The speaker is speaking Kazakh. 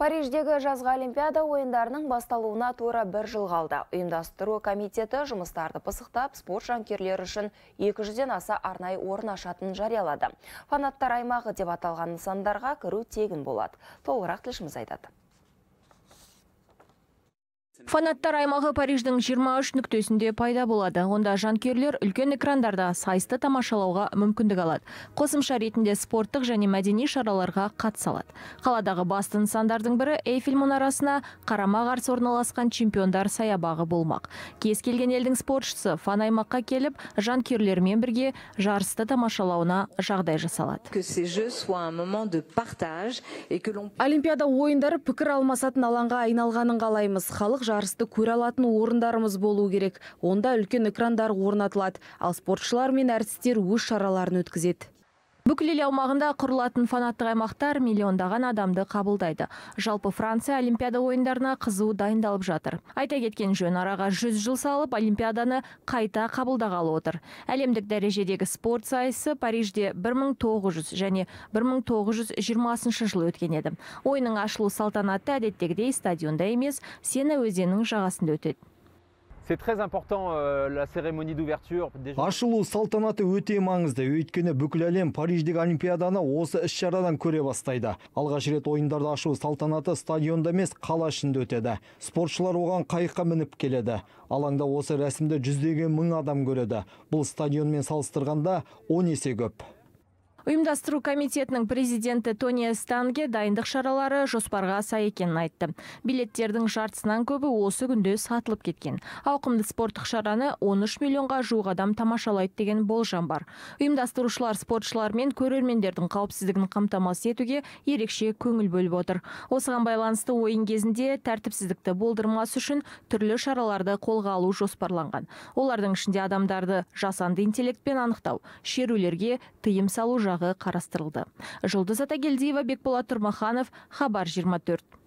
Париждегі жазға олимпиада ойындарының басталуына тура бір жыл қалды. Ұйымдастыру комитеті жұмыстарды пысықтап, спорт жанкерлер үшін 200-ден аса арнай орын ашатын жариялады. Фанаттар аймағы деп аталған нысандарға кіру тегін болады. Толырақ тілшіміз айтады фанаттар аймағы париждің 23 нүктесінде пайда болады онда жанкерлер үлкен экрандарда сайысты тамашалауға мүмкіндік алады қосымша ретінде спорттық және мәдени шараларға қатыса қаладағы басты нысандардың бірі эйфель мұнарасына қарама қарсы орналасқан чемпиондар саябағы болмақ кез келген елдің спортшысы фан аймаққа келіп жанкерлермен бірге жарысты тамашалауына жағдай жасалады олимпиада ойындары пікір алмасатын алаңға айналғанын қалаймыз халық жарысты көре алатын орындарымыз болу керек онда үлкен экрандар орнатылады ал спортшылар мен әртістер өз шараларын өткізеді бүкіл ел аумағында құрылатын фанаттық аймақтар миллиондаған адамды қабылдайды жалпы франция олимпиада ойындарына қызу дайындалып жатыр айта кеткен жөн араға жүз жыл салып олимпиаданы қайта қабылдағалы отыр әлемдік дәрежедегі спорт сайысы парижде 1900 және 1920 жылы өткен еді ойынның ашылу салтанаты әдеттегідей стадионда емес сена өзенінің жағасында өтеді Euh, ашылу салтанаты өте маңызды өйткені бүкіл әлем париждегі олимпиаданы осы іс шарадан көре бастайды алғаш рет ойындарды ашу салтанаты стадионда емес қала ішінде өтеді спортшылар оған қайыққа мініп келеді алаңда осы рәсімді жүздеген мың адам көреді бұл стадионмен салыстырғанда 10 есе көп ұйымдастыру комитетінің президенті тони станге дайындық шаралары жоспарға сай екенін айтты билеттердің жартысынан көбі осы күнде сатылып кеткен ауқымды спорттық шараны 13 миллионға жуық адам тамашалайды деген болжам бар ұйымдастырушылар спортшылар мен көрермендердің қауіпсіздігін қамтамасыз етуге ерекше көңіл бөліп отыр осыған байланысты ойын кезінде тәртіпсіздікті болдырмас үшін түрлі шараларды қолға алу жоспарланған олардың ішінде адамдарды жасанды интеллектпен анықтау шерулерге тыйым салу жағы қарастырылды жұлдыз атагелдиева бекболат тұрмаханов хабар 24.